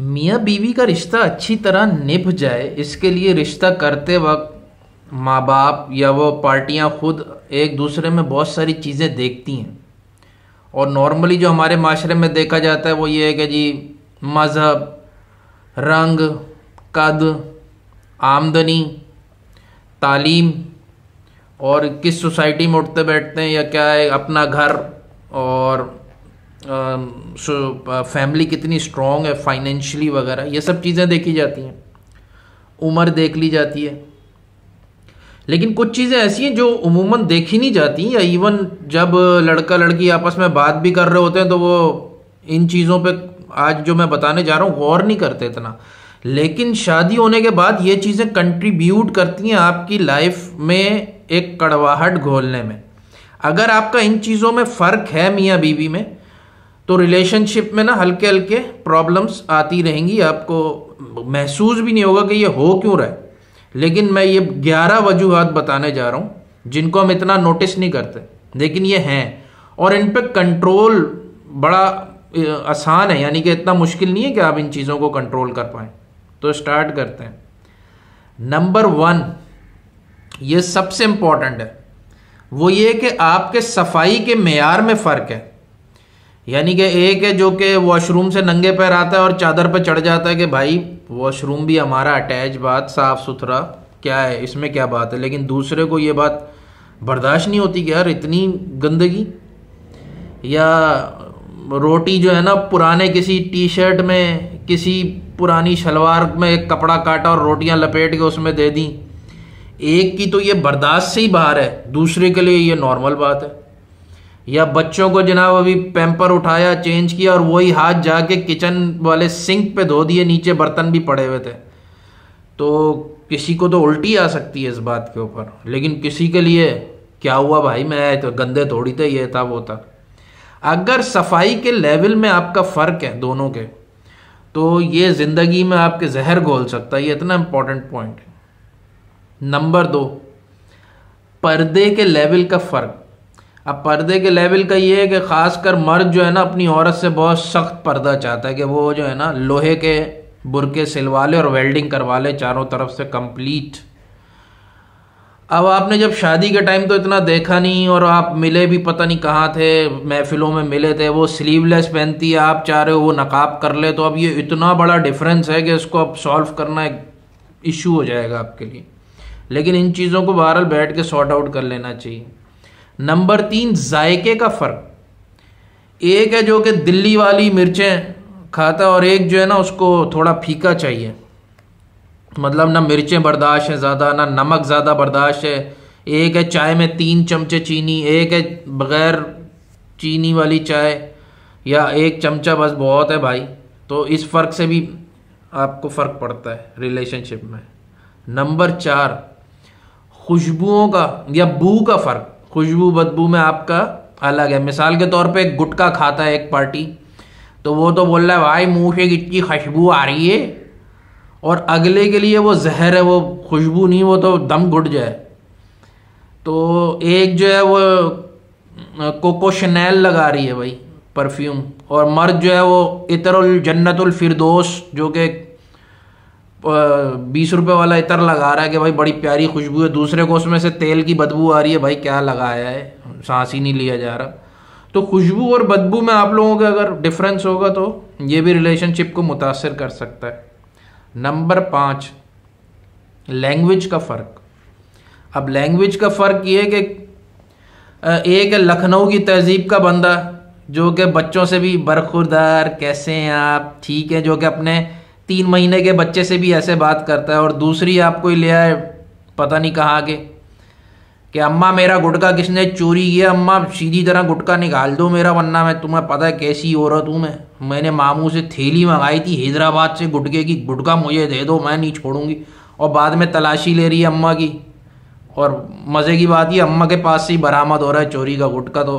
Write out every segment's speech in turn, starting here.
मियाँ बीवी का रिश्ता अच्छी तरह निभ जाए इसके लिए रिश्ता करते वक्त माँ बाप या वो पार्टियाँ खुद एक दूसरे में बहुत सारी चीज़ें देखती हैं और नॉर्मली जो हमारे माशरे में देखा जाता है वो ये है कि जी मज़हब रंग कद आमदनी तालीम और किस सोसाइटी में उठते बैठते हैं या क्या है अपना घर और सो um, फैमिली uh, कितनी स्ट्रॉन्ग है फाइनेंशियली वगैरह ये सब चीज़ें देखी जाती हैं उम्र देख ली जाती है लेकिन कुछ चीज़ें ऐसी हैं जो उमूमन देखी नहीं जाती या इवन जब लड़का लड़की आपस में बात भी कर रहे होते हैं तो वो इन चीज़ों पे आज जो मैं बताने जा रहा हूँ गौर नहीं करते इतना लेकिन शादी होने के बाद ये चीज़ें कंट्रीब्यूट करती हैं आपकी लाइफ में एक कड़वाहट घोलने में अगर आपका इन चीज़ों में फ़र्क है मियाँ बीवी में तो रिलेशनशिप में ना हल्के हल्के प्रॉब्लम्स आती रहेंगी आपको महसूस भी नहीं होगा कि ये हो क्यों रहा है लेकिन मैं ये ग्यारह वजूहत बताने जा रहा हूँ जिनको हम इतना नोटिस नहीं करते लेकिन ये हैं और इन पर कंट्रोल बड़ा आसान है यानी कि इतना मुश्किल नहीं है कि आप इन चीज़ों को कंट्रोल कर पाएँ तो स्टार्ट करते हैं नंबर वन ये सबसे इम्पॉर्टेंट है वो ये कि आपके सफाई के मैार में फ़र्क है यानी कि एक है जो कि वॉशरूम से नंगे पैर आता है और चादर पर चढ़ जाता है कि भाई वॉशरूम भी हमारा अटैच बात साफ़ सुथरा क्या है इसमें क्या बात है लेकिन दूसरे को ये बात बर्दाश्त नहीं होती कि यार इतनी गंदगी या रोटी जो है ना पुराने किसी टी शर्ट में किसी पुरानी शलवार में एक कपड़ा काटा और रोटियां लपेट के उसमें दे दी एक की तो ये बर्दाश्त से ही बाहर है दूसरे के लिए ये नॉर्मल बात है या बच्चों को जनाब अभी पैम्पर उठाया चेंज किया और वही हाथ जाके किचन वाले सिंक पे धो दिए नीचे बर्तन भी पड़े हुए थे तो किसी को तो उल्टी आ सकती है इस बात के ऊपर लेकिन किसी के लिए क्या हुआ भाई मैं तो गंदे थोड़ी थे ये था वो था अगर सफाई के लेवल में आपका फ़र्क है दोनों के तो ये ज़िंदगी में आपके जहर घोल सकता है ये इतना इम्पोर्टेंट पॉइंट है नंबर दो पर्दे के लेवल का फ़र्क अब पर्दे के लेवल का ये है कि ख़ासकर मर्द जो है ना अपनी औरत से बहुत सख्त पर्दा चाहता है कि वो जो है ना लोहे के बुरके सिलवा ले और वेल्डिंग करवा ले चारों तरफ से कंप्लीट अब आपने जब शादी के टाइम तो इतना देखा नहीं और आप मिले भी पता नहीं कहाँ थे महफिलों में मिले थे वो स्लीवलेस पहनती है आप चाह रहे हो वो नकाब कर ले तो अब ये इतना बड़ा डिफरेंस है कि इसको अब सॉल्व करना एक इशू हो जाएगा आपके लिए लेकिन इन चीज़ों को बहरहाल बैठ के सॉर्ट आउट कर लेना चाहिए नंबर तीन जायके का फ़र्क एक है जो कि दिल्ली वाली मिर्चें खाता और एक जो है ना उसको थोड़ा फीका चाहिए मतलब ना मिर्चें बर्दाश्त हैं ज़्यादा ना नमक ज़्यादा बर्दाश्त है एक है चाय में तीन चमचे चीनी एक है बग़ैर चीनी वाली चाय या एक चमचा बस बहुत है भाई तो इस फ़र्क से भी आपको फ़र्क पड़ता है रिलेशनशिप में नंबर चार खुशबुओं का या बू का फ़र्क खुशबू बदबू में आपका अलग है मिसाल के तौर पे गुटका खाता है एक पार्टी तो वो तो बोल रहा है भाई मुँह से कितनी खुशबू आ रही है और अगले के लिए वो जहर है वो खुशबू नहीं वो तो दम घुट जाए तो एक जो है वो कोको शनैल लगा रही है भाई परफ्यूम और मर्द जो है वो इतरुल जन्नतुल फिरदोस जो कि बीस रुपए वाला इतर लगा रहा है कि भाई बड़ी प्यारी खुशबू है दूसरे को उसमें से तेल की बदबू आ रही है भाई क्या लगाया है सांस ही नहीं लिया जा रहा तो खुशबू और बदबू में आप लोगों का अगर डिफरेंस होगा तो ये भी रिलेशनशिप को मुतासर कर सकता है नंबर पाँच लैंग्वेज का फ़र्क अब लैंग्वेज का फ़र्क ये है कि एक लखनऊ की तहजीब का बंदा जो कि बच्चों से भी बरखुरदार कैसे हैं आप ठीक है जो कि अपने तीन महीने के बच्चे से भी ऐसे बात करता है और दूसरी आप कोई ले आए पता नहीं कहाँ के कि अम्मा मेरा गुटका किसने चोरी किया अम्मा सीधी तरह गुटका निकाल दो मेरा वरना मैं तुम्हें पता है कैसी औरत हूँ मैं मैंने मामू से थैली मंगाई थी हैदराबाद से गुटके की गुटका मुझे दे दो मैं नहीं छोड़ूंगी और बाद में तलाशी ले रही है अम्मा की और मज़े की बात ये अम्मा के पास से ही बरामद हो रहा है चोरी का गुटका तो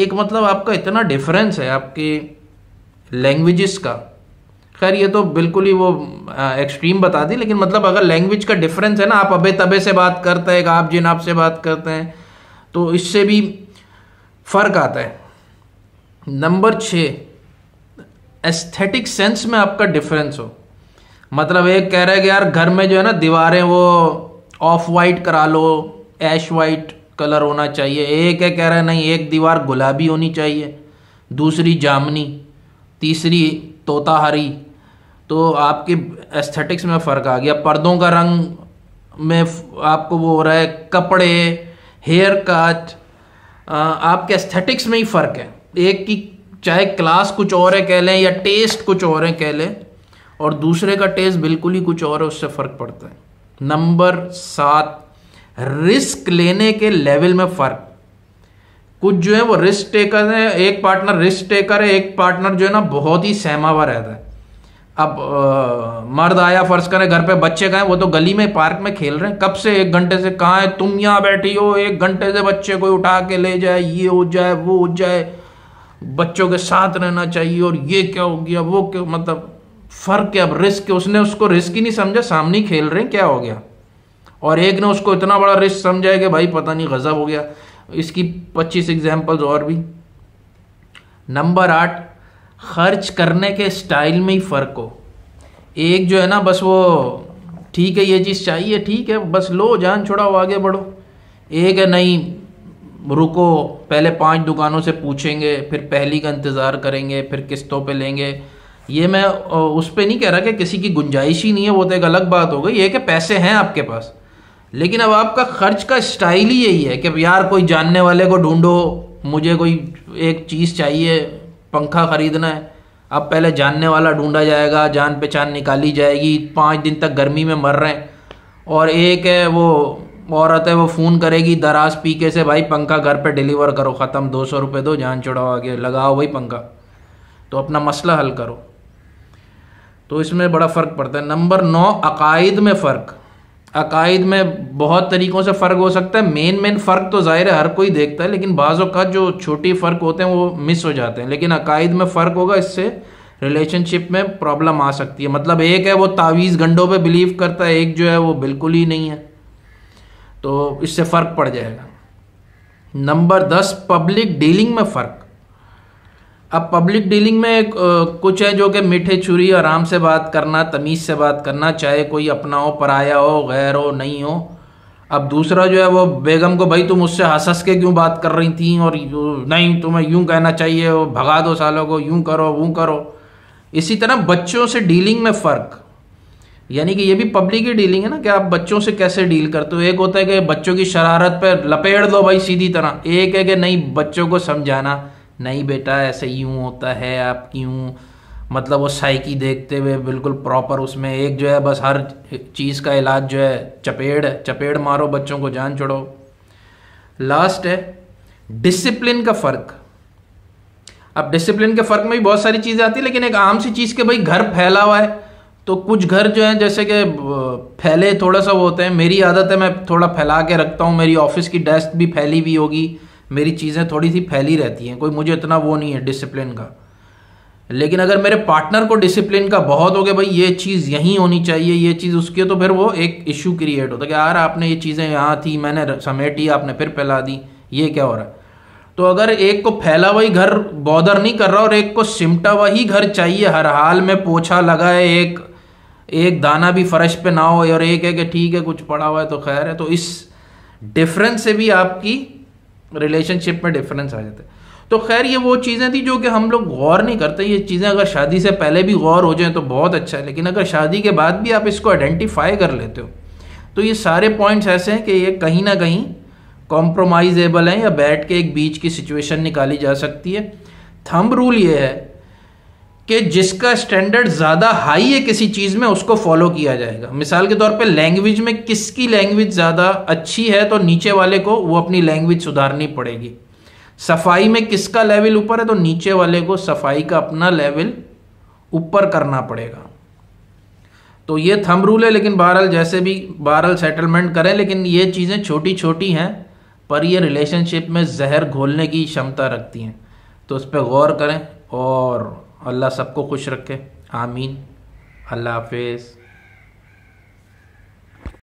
एक मतलब आपका इतना डिफरेंस है आपके लैंग्वेजेस का खैर ये तो बिल्कुल ही वो एक्सट्रीम बता दी लेकिन मतलब अगर लैंग्वेज का डिफरेंस है ना आप अबे तबे से बात करते हैं आप जिन आप से बात करते हैं तो इससे भी फ़र्क आता है नंबर छः एस्थेटिक सेंस में आपका डिफरेंस हो मतलब एक कह रहा है कि यार घर में जो है ना दीवारें वो ऑफ वाइट करा लो ऐश वाइट कलर होना चाहिए एक है कह रहा है नहीं एक दीवार गुलाबी होनी चाहिए दूसरी जामनी तीसरी तोताहारी तो आपके एस्थेटिक्स में फ़र्क आ गया पर्दों का रंग में आपको वो हो रहा है कपड़े हेयर कट आपके एस्थेटिक्स में ही फ़र्क है एक की चाहे क्लास कुछ और है कह लें या टेस्ट कुछ और है कह लें और दूसरे का टेस्ट बिल्कुल ही कुछ और है उससे फ़र्क पड़ता है नंबर सात रिस्क लेने के लेवल में फ़र्क कुछ जो है वो रिस्क टेकर है एक पार्टनर रिस्क टेकर है एक पार्टनर जो है ना बहुत ही सहमा हुआ रहता है अब आ, मर्द आया फर्ज करें घर पे बच्चे गए वो तो गली में पार्क में खेल रहे हैं कब से एक घंटे से कहाँ है तुम यहाँ बैठी हो एक घंटे से बच्चे को उठा के ले जाए ये हो जाए वो हो जाए बच्चों के साथ रहना चाहिए और ये क्या हो गया वो क्यों मतलब फर्क क्या अब रिस्क उसने उसको रिस्क ही नहीं समझा सामने खेल रहे हैं क्या हो गया और एक ने उसको इतना बड़ा रिस्क समझा कि भाई पता नहीं गजब हो गया इसकी पच्चीस एग्जाम्पल्स और भी नंबर आठ खर्च करने के स्टाइल में ही फ़र्क हो एक जो है ना बस वो ठीक है ये चीज़ चाहिए ठीक है बस लो जान छुड़ाओ आगे बढ़ो एक है नहीं रुको पहले पांच दुकानों से पूछेंगे फिर पहली का इंतज़ार करेंगे फिर किस्तों पे लेंगे ये मैं उस पर नहीं कह रहा कि किसी की गुंजाइश ही नहीं है वो तो एक अलग बात हो गई ये कि पैसे हैं आपके पास लेकिन अब आपका खर्च का स्टाइल ही यही है कि अब यार कोई जानने वाले को ढूंढो मुझे कोई एक चीज़ चाहिए पंखा ख़रीदना है अब पहले जानने वाला ढूंढा जाएगा जान पहचान निकाली जाएगी पाँच दिन तक गर्मी में मर रहे हैं और एक है वो औरत है वो फ़ोन करेगी दराज पी के से भाई पंखा घर पे डिलीवर करो ख़त्म दो सौ रुपये दो जान चुड़ाओ आगे लगाओ भाई पंखा तो अपना मसला हल करो तो इसमें बड़ा फ़र्क पड़ता है नंबर नौ अकायद में फ़र्क अकायद में बहुत तरीक़ों से फ़र्क हो सकता है मेन मेन फ़र्क तो ज़ाहिर है हर कोई देखता है लेकिन बाज़ों का जो छोटी फ़र्क होते हैं वो मिस हो जाते हैं लेकिन अकायद में फ़र्क होगा इससे रिलेशनशिप में प्रॉब्लम आ सकती है मतलब एक है वो तावीज़ गंडों पे बिलीव करता है एक जो है वो बिल्कुल ही नहीं है तो इससे फ़र्क पड़ जाएगा नंबर दस पब्लिक डीलिंग में फ़र्क अब पब्लिक डीलिंग में कुछ है जो कि मीठे छुरी आराम से बात करना तमीज़ से बात करना चाहे कोई अपना हो पराया हो गैर हो नहीं हो अब दूसरा जो है वो बेगम को भाई तुम उससे हंस के क्यों बात कर रही थी और नहीं तुम्हें यूं कहना चाहिए भगा दो सालों को यूं करो वूं करो इसी तरह बच्चों से डीलिंग में फ़र्क यानी कि ये भी पब्लिक की डीलिंग है ना कि आप बच्चों से कैसे डील करते हो एक होता है कि बच्चों की शरारत पर लपेड़ दो भाई सीधी तरह एक है कि नहीं बच्चों को समझाना नहीं बेटा ऐसे यूँ होता है आप क्यों मतलब वो साइकी देखते हुए बिल्कुल प्रॉपर उसमें एक जो है बस हर चीज़ का इलाज जो है चपेड़ चपेड़ मारो बच्चों को जान छोड़ो लास्ट है डिसिप्लिन का फ़र्क अब डिसिप्लिन के फ़र्क में भी बहुत सारी चीज़ें आती है लेकिन एक आम सी चीज़ के भाई घर फैला हुआ है तो कुछ घर जो है जैसे कि फैले थोड़ा सा वो होते हैं मेरी आदत है मैं थोड़ा फैला के रखता हूँ मेरी ऑफिस की डेस्क भी फैली हुई होगी मेरी चीज़ें थोड़ी सी फैली रहती हैं कोई मुझे इतना वो नहीं है डिसिप्लिन का लेकिन अगर मेरे पार्टनर को डिसिप्लिन का बहुत हो गया भाई ये चीज़ यहीं होनी चाहिए ये चीज़ उसकी तो फिर वो एक इशू क्रिएट होता है कि यार आपने ये चीज़ें यहाँ थी मैंने समेटी आपने फिर फैला दी ये क्या हो रहा है तो अगर एक को फैला हुआ ही घर बॉदर नहीं कर रहा और एक को सिमटा हुआ ही घर चाहिए हर हाल में पोछा लगाए एक एक दाना भी फर्श पे ना हो और एक है कि ठीक है कुछ पड़ा हुआ है तो खैर है तो इस डिफरेंस से भी आपकी रिलेशनशिप में डिफरेंस आ जाता है तो खैर ये वो चीज़ें थी जो कि हम लोग गौर नहीं करते ये चीज़ें अगर शादी से पहले भी गौर हो जाएं तो बहुत अच्छा है लेकिन अगर शादी के बाद भी आप इसको आइडेंटिफाई कर लेते हो तो ये सारे पॉइंट्स ऐसे हैं कि ये कहीं ना कहीं कॉम्प्रोमाइजेबल हैं या बैठ के एक बीच की सिचुएशन निकाली जा सकती है थंब रूल ये है कि जिसका स्टैंडर्ड ज़्यादा हाई है किसी चीज़ में उसको फॉलो किया जाएगा मिसाल के तौर पे लैंग्वेज में किसकी लैंग्वेज ज़्यादा अच्छी है तो नीचे वाले को वो अपनी लैंग्वेज सुधारनी पड़ेगी सफाई में किसका लेवल ऊपर है तो नीचे वाले को सफाई का अपना लेवल ऊपर करना पड़ेगा तो ये थम रूल है लेकिन बहरहाल जैसे भी बहरहाल सेटलमेंट करें लेकिन ये चीज़ें छोटी छोटी हैं पर ये रिलेशनशिप में जहर घोलने की क्षमता रखती हैं तो उस पर गौर करें और अल्लाह सबको खुश रखे आमीन अल्लाह हाफिज़